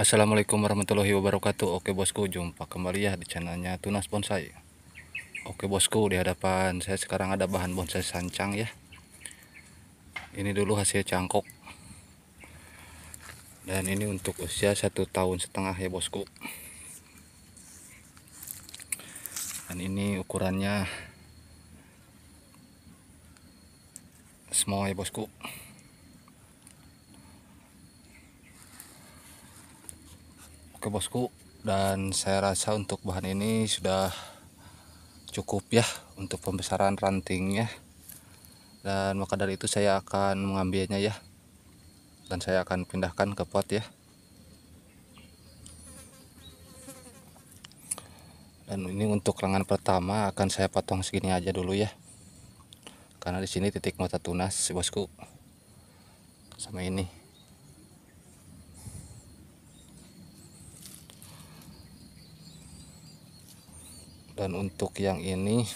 Assalamualaikum warahmatullahi wabarakatuh Oke bosku jumpa kembali ya di channelnya Tunas Bonsai Oke bosku di hadapan saya sekarang ada bahan bonsai sancang ya Ini dulu hasil cangkok Dan ini untuk usia satu tahun setengah ya bosku Dan ini ukurannya Semua ya bosku Oke bosku, dan saya rasa untuk bahan ini sudah cukup ya untuk pembesaran rantingnya. Dan maka dari itu saya akan mengambilnya ya. Dan saya akan pindahkan ke pot ya. Dan ini untuk lengan pertama akan saya potong segini aja dulu ya. Karena di sini titik mata tunas bosku. Sama ini. dan untuk yang ini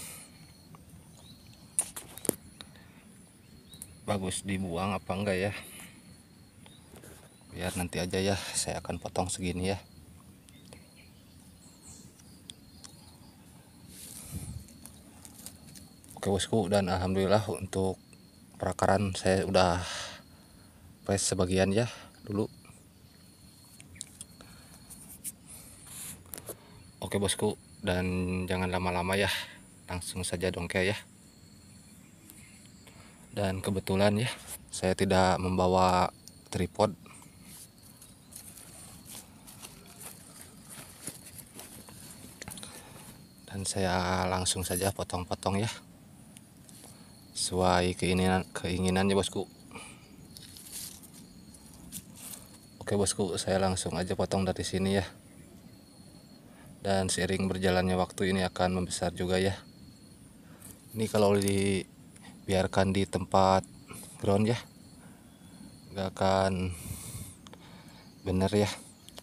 bagus dibuang apa enggak ya biar nanti aja ya saya akan potong segini ya oke bosku dan alhamdulillah untuk perakaran saya udah pes sebagian ya dulu oke bosku dan jangan lama-lama ya langsung saja dongke ya dan kebetulan ya saya tidak membawa tripod dan saya langsung saja potong-potong ya sesuai keinginan keinginannya bosku oke bosku saya langsung aja potong dari sini ya dan seiring berjalannya waktu ini akan membesar juga ya ini kalau dibiarkan di tempat ground ya nggak akan bener ya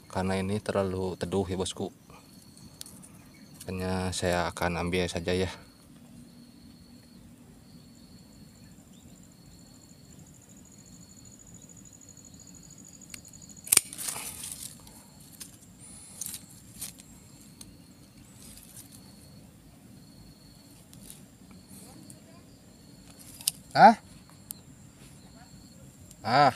karena ini terlalu teduh ya bosku hanya saya akan ambil saja ya 啊啊！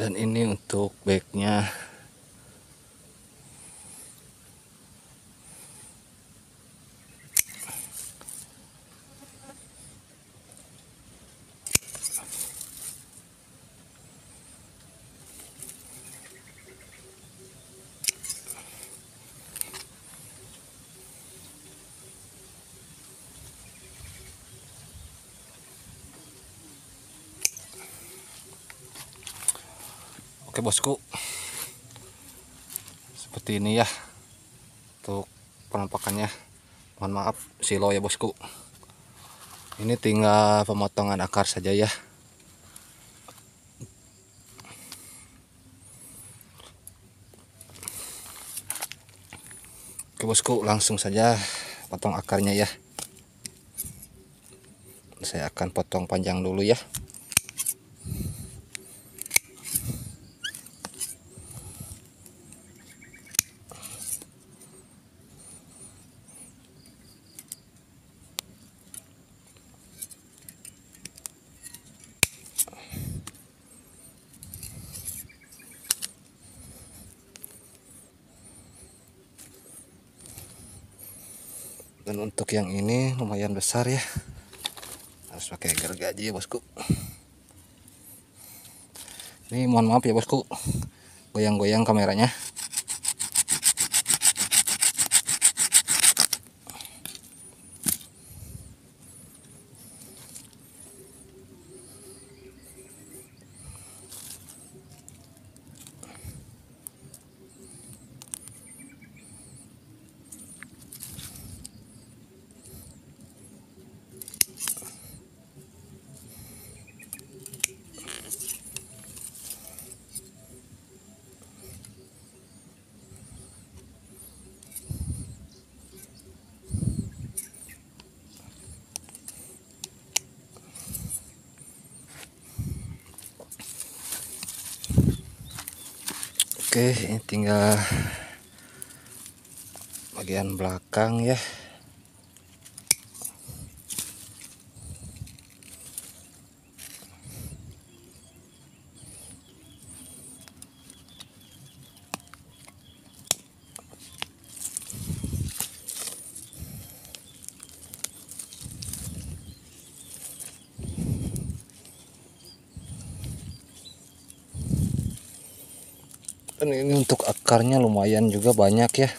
dan ini untuk bagnya oke bosku seperti ini ya untuk penampakannya mohon maaf silo ya bosku ini tinggal pemotongan akar saja ya oke bosku langsung saja potong akarnya ya saya akan potong panjang dulu ya dan untuk yang ini lumayan besar ya harus pakai gergaji ya bosku ini mohon maaf ya bosku goyang-goyang kameranya oke ini tinggal bagian belakang ya ini untuk akarnya lumayan juga banyak ya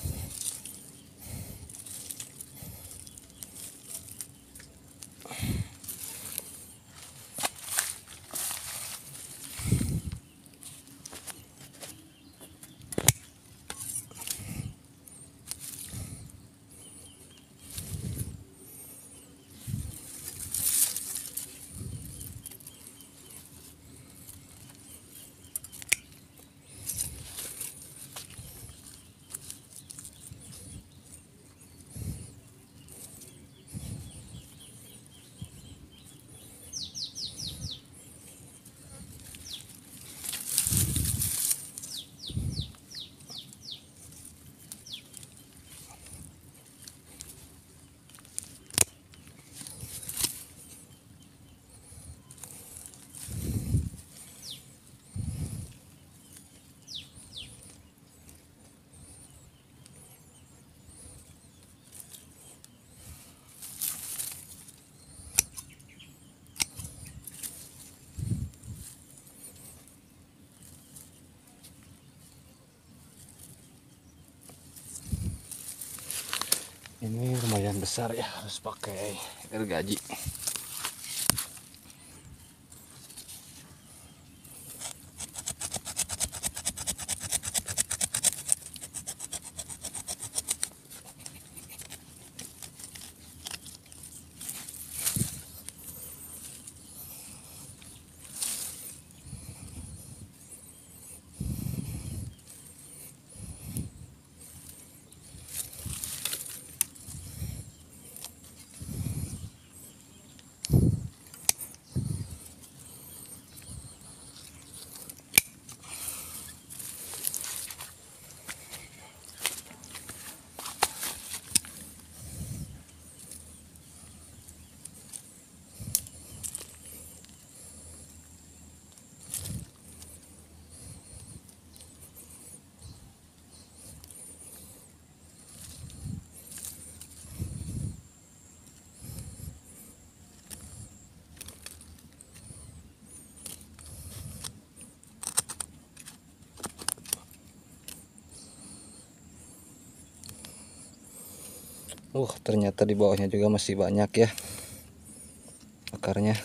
ini lumayan besar ya harus pakai air uh ternyata di bawahnya juga masih banyak ya akarnya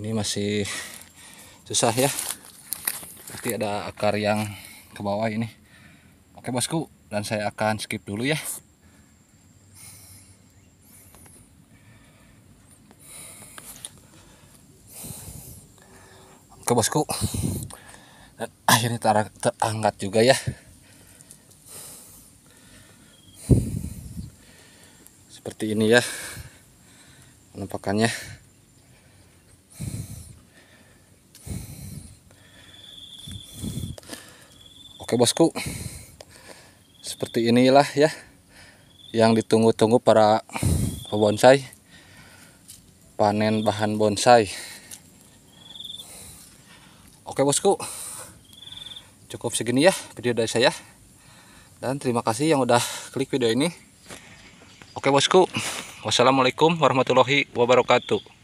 ini masih susah ya nanti ada akar yang ke bawah ini oke bosku dan saya akan skip dulu ya oke bosku dan akhirnya ter terangkat juga ya seperti ini ya penampakannya Oke bosku, seperti inilah ya yang ditunggu-tunggu para bonsai panen bahan bonsai. Oke bosku, cukup segini ya video dari saya. Dan terima kasih yang udah klik video ini. Oke bosku, wassalamualaikum warahmatullahi wabarakatuh.